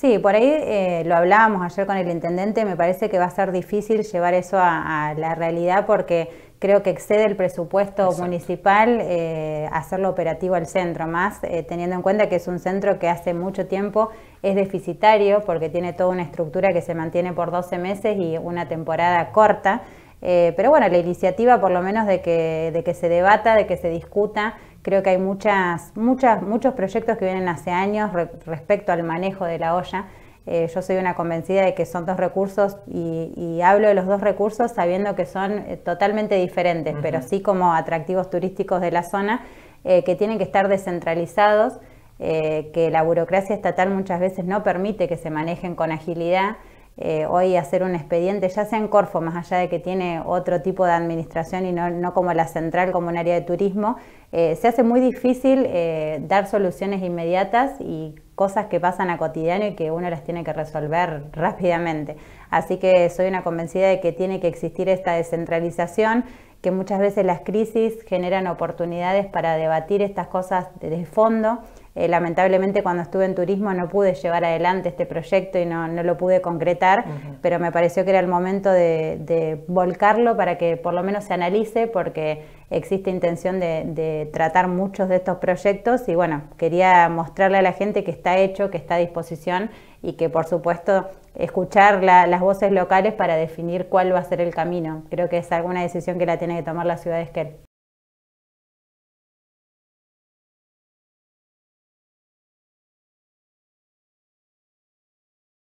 Sí, por ahí eh, lo hablábamos ayer con el intendente, me parece que va a ser difícil llevar eso a, la realidad porque creo que excede el presupuesto municipal eh, hacerlo operativo al centro, más eh, teniendo en cuenta que es un centro que hace mucho tiempo es deficitario porque tiene toda una estructura que se mantiene por 12 meses y una temporada corta. Eh, pero bueno, la iniciativa por lo menos de que, de que se debata, de que se discuta, creo que hay muchas, muchos proyectos que vienen hace años respecto al manejo de la olla. Eh, yo soy una convencida de que son dos recursos y, hablo de los dos recursos sabiendo que son eh, totalmente diferentes, pero sí como atractivos turísticos de la zona, que tienen que estar descentralizados, que la burocracia estatal muchas veces no permite que se manejen con agilidad. Eh, hoy hacer un expediente, ya sea en Corfo, más allá de que tiene otro tipo de administración y no, como la central, como un área de turismo, eh, se hace muy difícil eh, dar soluciones inmediatas y cosas que pasan a cotidiano y que uno las tiene que resolver rápidamente. Así que soy una convencida de que tiene que existir esta descentralización, que muchas veces las crisis generan oportunidades para debatir estas cosas de fondo eh, lamentablemente cuando estuve en turismo no pude llevar adelante este proyecto y no, lo pude concretar, pero me pareció que era el momento de, volcarlo para que por lo menos se analice porque existe intención de, tratar muchos de estos proyectos y bueno, quería mostrarle a la gente que está hecho, que está a disposición y que por supuesto escuchar las voces locales para definir cuál va a ser el camino. Creo que es alguna decisión que la tiene que tomar la ciudad de Esquel.